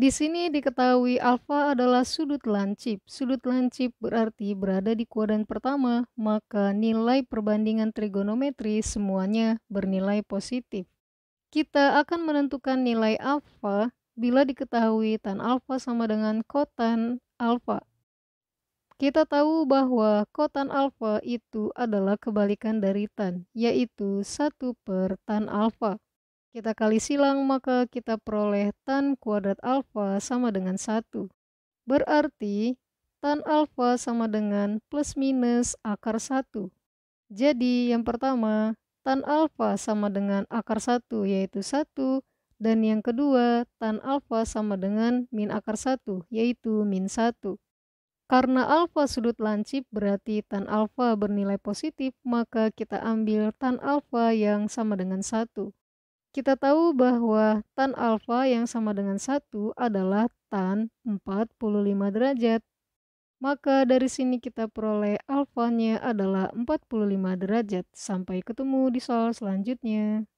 Di sini diketahui alfa adalah sudut lancip. Sudut lancip berarti berada di kuadran pertama, maka nilai perbandingan trigonometri semuanya bernilai positif. Kita akan menentukan nilai alfa bila diketahui tan alfa sama dengan kotan alfa. Kita tahu bahwa kotan alfa itu adalah kebalikan dari tan, yaitu 1 per tan alfa. Kita kali silang maka kita peroleh tan kuadrat alfa sama dengan 1. Berarti tan alfa sama dengan plus minus akar 1. Jadi yang pertama tan alfa sama dengan akar 1 yaitu 1 dan yang kedua tan alfa sama dengan min akar 1 yaitu min 1. Karena alfa sudut lancip berarti tan alfa bernilai positif, maka kita ambil tan alfa yang sama dengan 1. Kita tahu bahwa tan alfa yang sama dengan 1 adalah tan 45 derajat. Maka dari sini kita peroleh alfanya adalah 45 derajat. Sampai ketemu di soal selanjutnya.